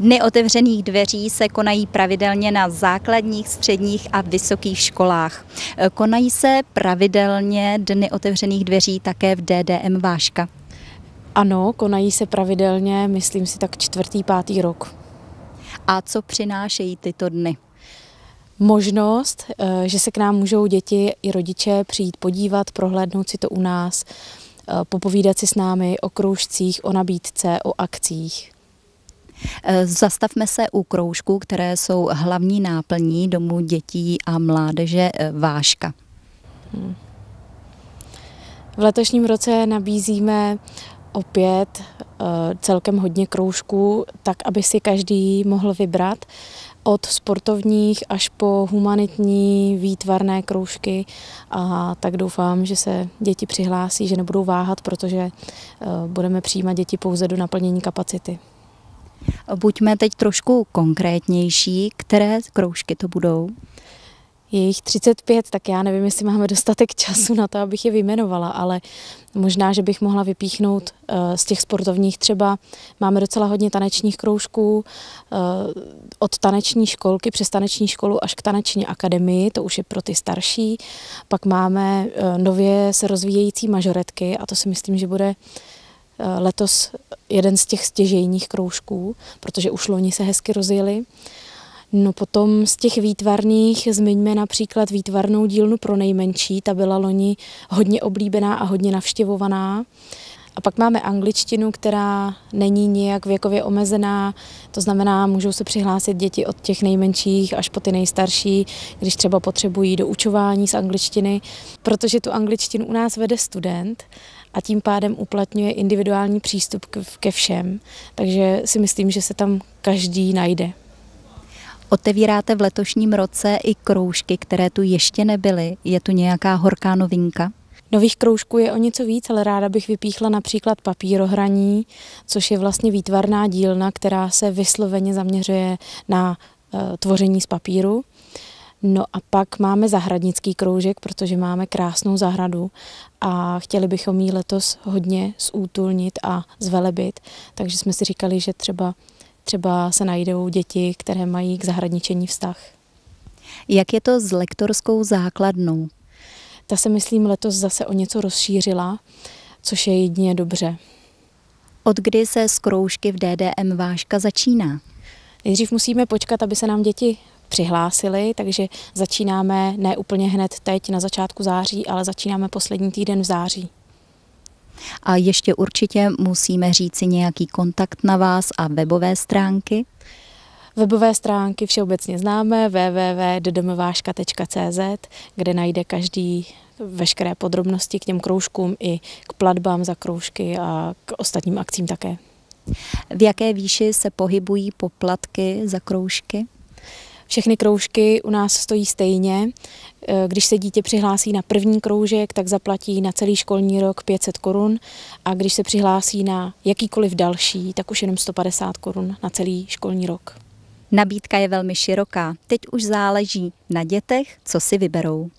Dny otevřených dveří se konají pravidelně na základních, středních a vysokých školách. Eh, konají se pravidelně dny otevřených dveří také v DDM Váška. Ano, konají se pravidelně, myslím si, tak čtvrtý, pátý rok. A co přinášejí tyto dny? Možnost, eh, že se k nám můžou děti i rodiče přijít podívat, prohlédnout si to u nás, eh, popovídat si s námi o kroužcích, o nabídce, o akcích. Eh, zastavme se u kroužků, které jsou hlavní náplní domů dětí a mládeže eh, Váška. Hmm. V letošním roce nabízíme opět eh, celkem hodně kroužků, tak aby si každý mohl vybrat od sportovních až po humanitní výtvarné kroužky a tak doufám, že se děti přihlásí, že nebudou váhat, protože budeme přijímat děti pouze do naplnění kapacity. Buďme teď trošku konkrétnější, které kroužky to budou? Je jich 35, tak já nevím, jestli máme dostatek času na to, abych je vyjmenovala, ale možná, že bych mohla vypíchnout eh, z těch sportovních třeba. Máme docela hodně tanečních kroužků, eh, od taneční školky přes taneční školu až k taneční akademii, to už je pro ty starší. Pak máme eh, nově se rozvíjející mažoretky a to si myslím, že bude Eh, letos jeden z těch stěžejních kroužků, protože už loni se hezky rozjeli. No potom z těch výtvarných zmiňme například výtvarnou dílnu pro nejmenší, ta byla loni hodně oblíbená a hodně navštěvovaná. A pak máme angličtinu, která není nijak věkově omezená, to znamená, můžou se přihlásit děti od těch nejmenších až po ty nejstarší, když třeba potřebují doučování z angličtiny, protože tu angličtinu u nás vede student a tím pádem uplatňuje individuální přístup ke všem, takže si myslím, že se tam každý najde. Otevíráte v letošním roce i kroužky, které tu ještě nebyly. Je tu nějaká horká novinka? Nových kroužků je o něco víc, ale ráda bych vypíchla například papírohraní, což je vlastně výtvarná dílna, která se vysloveně zaměřuje na eh, tvoření z papíru. No a pak máme zahradnický kroužek, protože máme krásnou zahradu a chtěli bychom ji letos hodně zútulnit a zvelebit, takže jsme si říkali, že třeba, třeba se najdou děti, které mají k zahradničení vztah. Jak je to s lektorskou základnou? Ta se, myslím, letos zase o něco rozšířila, což je jedině dobře. Od kdy se z kroužky v DDM Vážka začíná? Nejdřív musíme počkat, aby se nám děti přihlásili, takže začínáme ne úplně hned teď na začátku září, ale začínáme poslední týden v září. A ještě určitě musíme říci nějaký kontakt na vás a webové stránky? Webové stránky všeobecně známe www.ddmváška.cz, kde najde každý veškeré podrobnosti k těm kroužkům i k platbám za kroužky a k ostatním akcím také. V jaké výši se pohybují poplatky za kroužky? Všechny kroužky u nás stojí stejně. E, když se dítě přihlásí na první kroužek, tak zaplatí na celý školní rok 500 korun a když se přihlásí na jakýkoliv další, tak už jenom 150 korun na celý školní rok. Nabídka je velmi široká. Teď už záleží na dětech, co si vyberou.